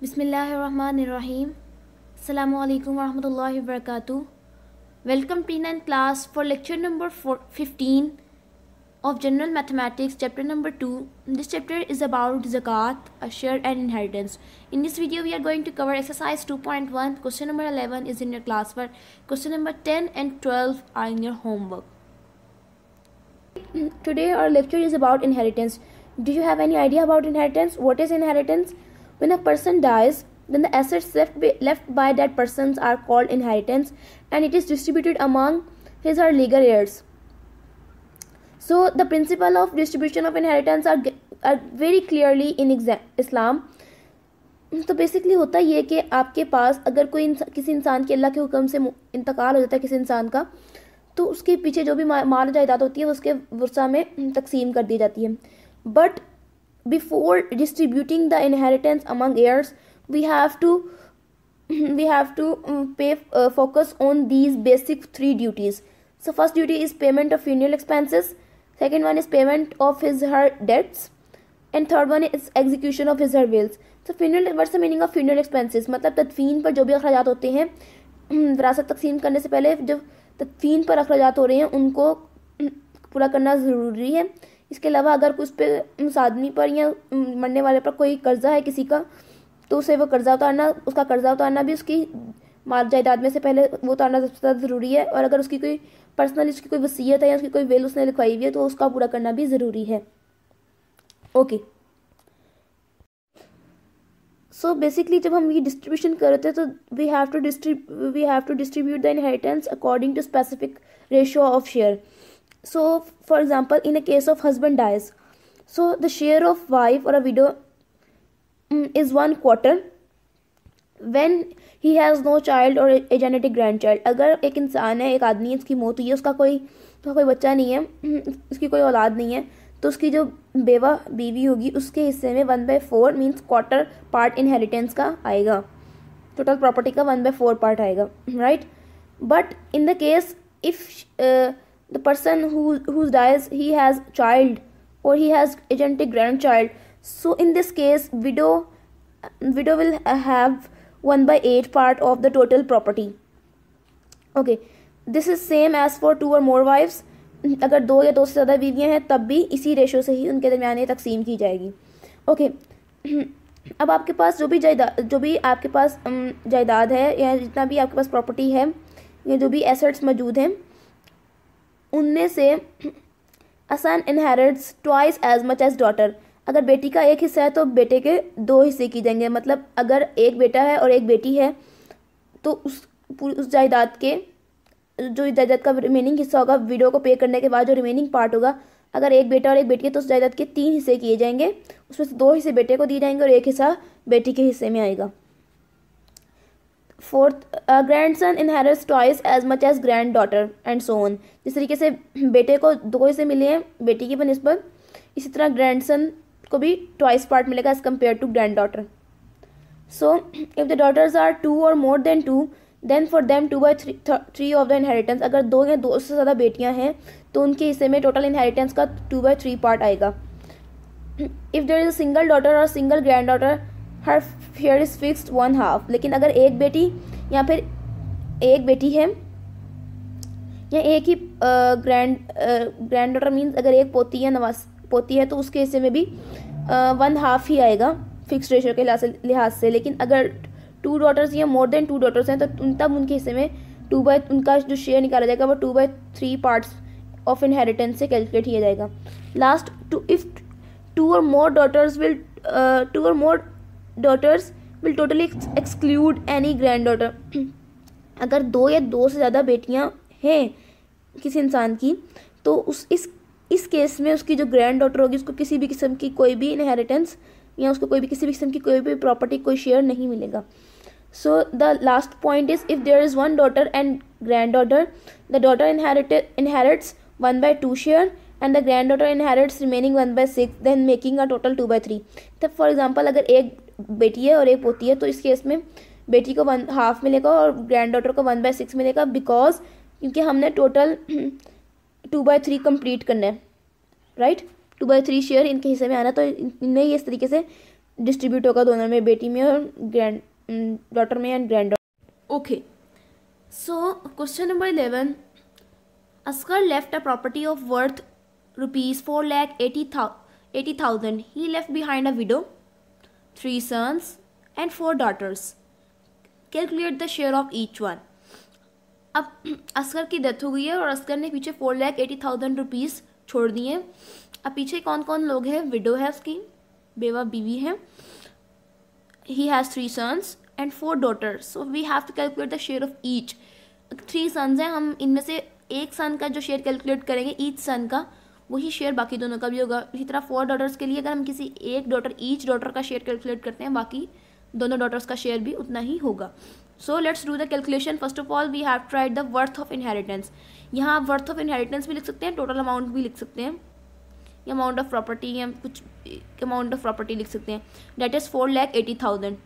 Bismillahirrahmanirrahim. Assalamu alaikum warahmatullahi wabarakatuh. Welcome to 9 class for lecture number four, 15 of General Mathematics chapter number 2. This chapter is about zakat, share, and inheritance. In this video we are going to cover exercise 2.1. Question number 11 is in your classwork. Question number 10 and 12 are in your homework. Today our lecture is about inheritance. Do you have any idea about inheritance? What is inheritance? When a person dies, then the assets left by, left by that persons are called inheritance and it is distributed among his or legal heirs. So the principle of distribution of inheritance are, are very clearly in Islam. तो basically होता ये कि आपके पास अगर कोई इंसा, किसी इंसान के अल्लाह के हुक्म से इंतकाल हो जाता है किसी इंसान का तो उसके पीछे जो भी माल जायदाद होती है उसके वर्षा में तकसीम कर दी जाती है but before distributing the inheritance among heirs we have to we have to pay uh, focus on these basic three duties so first duty is payment of funeral expenses second one is payment of his her debts and third one is execution of his her wills so funeral what's the meaning of funeral expenses matlab tadfeen par jo bhi kharchat hote hain विरासत तकसीम करने से पहले जो तदफीन पर अखराज हो रहे हैं उनको पूरा करना ज़रूरी है इसके अलावा अगर उस पर उस आदमी पर या मरने वाले पर कोई कर्जा है किसी का तो उसे वो कर्जा उतारना उसका कर्जा उतारना भी उसकी माल जायदाद में से पहले वो उतारना सबसे ज़्यादा ज़रूरी है और अगर उसकी कोई पर्सनल उसकी कोई वसीयत है या उसकी कोई वेल उसने लिखवाई हुई है तो उसका पूरा करना भी ज़रूरी है ओके सो बेसिकली जब हम ये डिस्ट्रीब्यूशन करते हैं तो वी हैव टू डिस्ट्री we have to distribute the inheritance according to specific ratio of share so for example in a case of husband dies so the share of wife or a widow mm, is one quarter when he has no child or a genetic grand child अगर एक इंसान है एक आदमी है उसकी मौत हुई है उसका कोई उसका कोई बच्चा नहीं है mm, उसकी कोई औलाद नहीं है तो उसकी जो बेवा बीवी होगी उसके हिस्से में one by four means quarter part inheritance का आएगा टोटल प्रॉपर्टी का वन बाई फोर पार्ट आएगा right but in the case if the person who dies he has child or he has agnatic grandchild so in this case widow widow will have one by eight part of the total property okay this is same as for two or more wives अगर दो या दो से ज़्यादा बीवियाँ हैं तब भी इसी रेशो से ही उनके दरमियान ये तकसीम की जाएगी ओके okay. अब आपके पास जो भी जायदाद जो भी आपके पास जायदाद है या जितना भी आपके पास प्रॉपर्टी है या जो भी एसेट्स मौजूद हैं उनमें से a son inherits twice as much as daughter अगर बेटी का एक हिस्सा है तो बेटे के दो हिस्से की जाएंगे मतलब अगर एक बेटा है और एक बेटी है तो उस पूरी उस जायदाद के जो जायदाद का रिमेनिंग हिस्सा होगा वीडियो को पे करने के बाद जो रिमेनिंग पार्ट होगा अगर एक बेटा और एक बेटी है तो उस जायदाद के तीन हिस्से किए जाएंगे उसमें से दो हिस्से बेटे को दिए जाएंगे और एक हिस्सा बेटी के हिस्से में आएगा fourth grandson inherits twice as much as granddaughter and so on जिस तरीके से बेटे को दो हिस्से मिले हैं बेटी की बनस्बत इसी तरह ग्रैंड सन को भी टॉयस पार्ट मिलेगा as compared to granddaughter so if the daughters are two or more than two then for them two by three of the inheritance अगर दो या दो से ज़्यादा बेटियाँ हैं तो उनके हिस्से में टोटल इनहेरिटेंस का टू बाई थ्री पार्ट आएगा if there is a single daughter or single granddaughter her heir is fixed one half लेकिन अगर एक बेटी या फिर एक बेटी है या एक ही ग्रैंड ग्रैंड डॉटर मीन्स अगर एक पोती या नवास पोती है तो उसके हिस्से में भी वन हाफ ही आएगा फिक्स रेशो के लिहाज से लेकिन अगर टू डॉटर्स या मोर देन टू डॉटर्स हैं तो तब उनके हिस्से में टू बाई उनका जो शेयर निकाला जाएगा वो two by three parts of inheritance से कैलकुलेट किया जाएगा last to if two or more daughters will two or more daughters will totally exclude any granddaughter अगर दो या दो से ज़्यादा बेटियाँ हैं किसी इंसान की तो उस इस इस केस में उसकी जो ग्रैंड डॉटर होगी उसको किसी भी किस्म की कोई भी इनहेरिटेंस या उसको कोई भी किसी भी किस्म की कोई भी प्रॉपर्टी कोई शेयर नहीं मिलेगा so the last point is if there is one daughter and granddaughter the daughter inherited inherits one by two share and the granddaughter inherits remaining one by six then making a total two by three तब for example अगर एक बेटी है और एक पोती है तो इस केस में बेटी को वन हाफ मिलेगा और ग्रैंड डॉटर को वन बाय सिक्स मिलेगा बिकॉज क्योंकि हमने total two by three complete करना है right two by three share इनके हिस्से में आना तो इन्हें इस तरीके से डिस्ट्रीब्यूट होगा दोनों में बेटी में और ग्रैंड डॉटर mm, में and granddaughter okay so question number eleven property of worth rupees four lakh eighty था eighty thousand he left behind a widow three sons and four daughters. Calculate the share of each one अब असगर की death हो गई है और असगर ने पीछे four lakh eighty thousand rupees छोड़ दिए अब पीछे कौन कौन लोग हैं विडो है उसकी बेवा बीवी है he has three sons and four daughters so we have to calculate the share of each three sons हैं हम इनमें से एक सन का जो शेयर कैलकुलेट करेंगे ईच सन का वही शेयर बाकी दोनों का भी होगा इसी तरह फोर डॉटर्स के लिए अगर हम किसी एक डॉटर ईच डॉटर का शेयर कैलकुलेट करते हैं बाकी दोनों डॉटर्स का शेयर भी उतना ही होगा so let's do the calculation first of all we have tried the worth of inheritance यहाँ आप वर्थ ऑफ इनहेरिटेंस भी लिख सकते हैं टोटल अमाउंट भी लिख सकते हैं या अमाउंट ऑफ प्रॉपर्टी या कुछ अमाउंट ऑफ प्रॉपर्टी लिख सकते हैं that is four lakh eighty thousand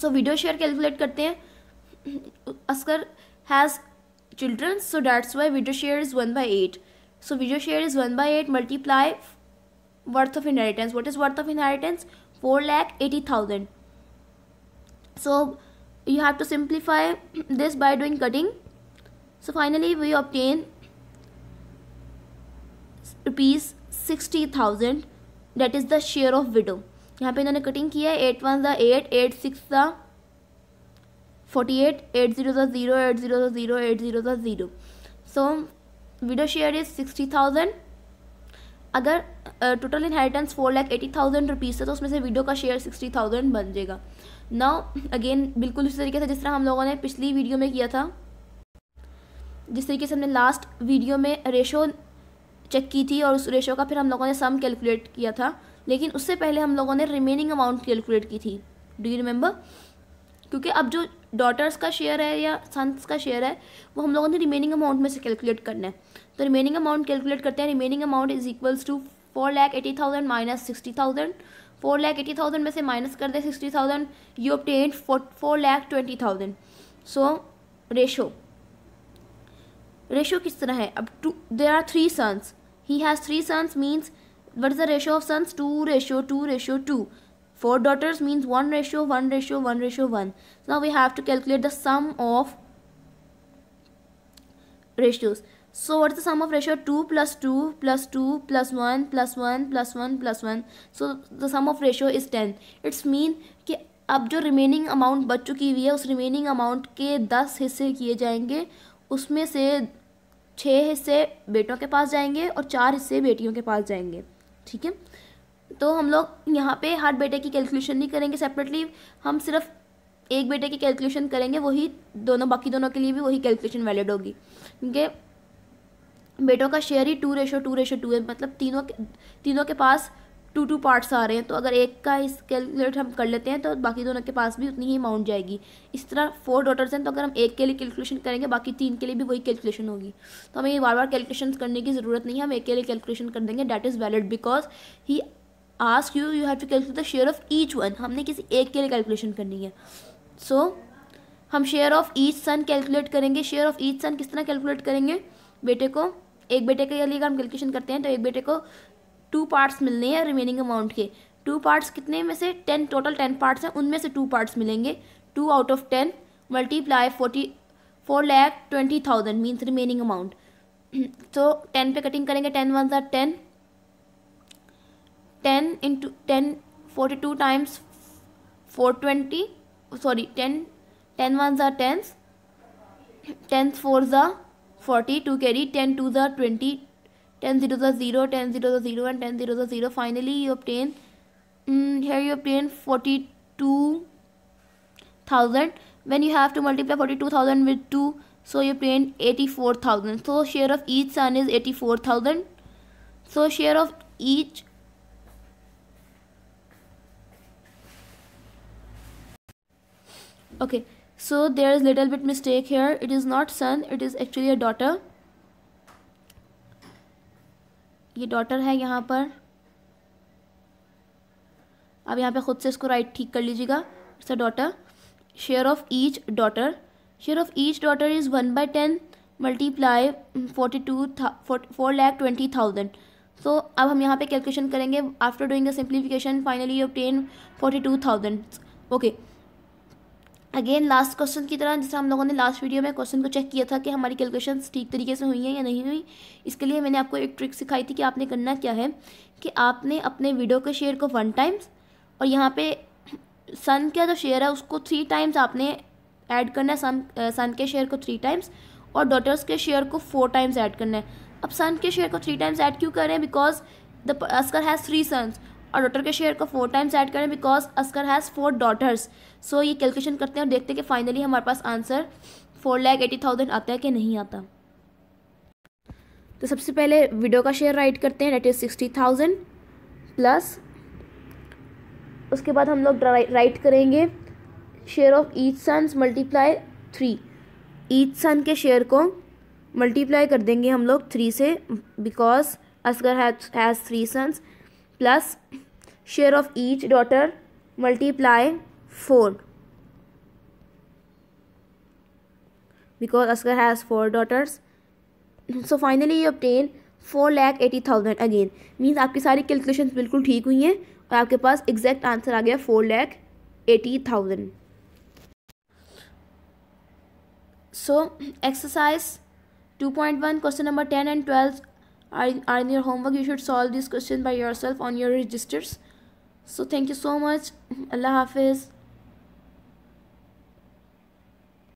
so widow share calculate करते हैं Asgar has children so that's why widow share is one by eight so video share is 1 by 8 multiply worth of inheritance what is worth of inheritance 4 lakh 80000 so you have to simplify this by doing cutting so finally we obtain rupees 60000 that is the share of widow यहाँ पे इन्होंने cutting किया है eight one are eight eight six are forty eight eight zero are zero eight zero are zero eight zero are zero so widow share is sixty thousand अगर total inheritance four lakh eighty thousand rupees है तो उसमें से video का share sixty thousand बन जाएगा now again बिल्कुल उसी तरीके से जिस तरह हम लोगों ने पिछली वीडियो में किया था जिस तरीके से हमने लास्ट वीडियो में रेशो चेक की थी और उस रेशो का फिर हम लोगों ने सम कैलकुलेट किया था लेकिन उससे पहले हम लोगों ने रिमेनिंग अमाउंट कैलकुलेट की थी डू यू रिमेंबर क्योंकि अब जो डॉटर्स का शेयर है या सन्स का शेयर है वो हम लोगों ने रिमेनिंग अमाउंट में से कैलकुलेट करना है तो रिमेनिंग अमाउंट कैलकुलेट करते हैं remaining amount is equals to four lakh eighty thousand minus sixty thousand four lakh eighty thousand में से माइनस कर दे sixty thousand you obtain four lakh twenty thousand so ratio ratio किस तरह है अब two there are three sons he has three sons means what is the ratio of sons two ratio two ratio two four daughters means one ratio one ratio one ratio one so now we have to calculate the sum of ratios so what is the sum of ratio 2 plus 2 plus 2 plus 1 plus 1 plus 1 plus 1 plus 1. so the sum of ratio is 10 it's mean ki ab jo remaining amount bach chuki hui hai us remaining amount ke 10 hisse kiye jayenge usme se 6 hisse beton ke paas jayenge aur 4 hisse betiyon ke paas jayenge theek hai तो हम लोग यहाँ पे हर बेटे की calculation नहीं करेंगे separately हम सिर्फ एक बेटे की कैलकुलेशन करेंगे वही दोनों बाकी दोनों के लिए भी वही कैलकुलेशन वैलिड होगी क्योंकि बेटों का शेयर ही two ratio two ratio two है मतलब तीनों के तीनों के पास टू टू पार्ट्स आ रहे हैं तो अगर एक का इस कैलकुलेट हम कर लेते हैं तो बाकी दोनों के पास भी उतनी ही अमाउंट जाएगी इस तरह फोर डॉटर्स हैं तो अगर हम एक के लिए कैलकुलेशन करेंगे बाकी तीन के लिए भी वही कैलकुलेशन होगी तो हमें बार बार कैलकुलेशन करने की ज़रूरत नहीं है हम एक के लिए कैलकुलेशन कर देंगे that is valid because he ask you you have to calculate the share of each one हमने किसी एक के लिए कैलकुलेशन करनी है सो so, हम share of each son calculate करेंगे शेयर ऑफ ईच सन किस तरह कैलकुलेट करेंगे बेटे को एक बेटे के लिए अगर हम कैलकुलेशन करते हैं तो एक बेटे को टू पार्ट्स मिलने हैं रिमेनिंग अमाउंट के टू पार्ट्स कितने में से टेन टोटल टेन पार्ट्स हैं उनमें से टू पार्ट्स मिलेंगे two out of ten multiply forty four lakh twenty thousand means remaining amount तो टेन पे कटिंग करेंगे ten one are ten 10 into 10 42 times 420 sorry 10 10 ones are tens tens fours are 40 to carry 10 twos are 20 10 zeros are 0 10 zeros are 0 and 10 zeros are 0 finally you obtain mm, here you obtain 42000 when you have to multiply 42000 with 2 so you obtain 84000 so share of each son is 84000 so share of each okay so there is little bit mistake here it is not son it is actually a daughter ये daughter है यहाँ पर अब यहाँ पे खुद से इसको राइट ठीक कर लीजिएगा it's a daughter share of each daughter share of each daughter is one by ten multiply forty two four lakh twenty thousand so अब हम यहाँ पे कैलकुलेशन करेंगे after doing the simplification finally obtain forty two thousand okay again last question की तरह जैसे हम लोगों ने लास्ट वीडियो में क्वेश्चन को चेक किया था कि हमारी कैलकुलेशन ठीक तरीके से हुई है या नहीं हुई इसके लिए मैंने आपको एक ट्रिक सिखाई थी कि आपने करना क्या है कि आपने अपने वीडियो के शेयर को वन टाइम्स और यहाँ पे सन का जो शेयर है उसको थ्री टाइम्स आपने ऐड करना है सन सन के शेयर को थ्री टाइम्स और डॉटर्स के शेयर को फोर टाइम्स ऐड करना है अब सन के शेयर को थ्री टाइम्स ऐड क्यों करें because the Asgar has three sons और डॉटर के शेयर को फोर टाइम्स ऐड करें because Asgar has four daughters so ये कैलकुलेशन करते हैं और देखते हैं कि फाइनली हमारे पास answer four lakh eighty thousand आता है कि नहीं आता तो सबसे पहले वीडियो का शेयर राइट करते हैं that is sixty thousand plus उसके बाद हम लोग राइट करेंगे share of each sons multiply three each son के शेयर को मल्टीप्लाई कर देंगे हम लोग थ्री से because Asgar has three sons plus share of each daughter multiply four because Asgar has four daughters so finally you obtain four lakh eighty thousand again means आपकी सारी calculation बिल्कुल ठीक हुई हैं और आपके पास एग्जैक्ट आंसर आ गया four lakh eighty thousand so exercise two point one question number ten and twelve are, in your homework you should solve this question by yourself on your registers so thank you so much allah hafiz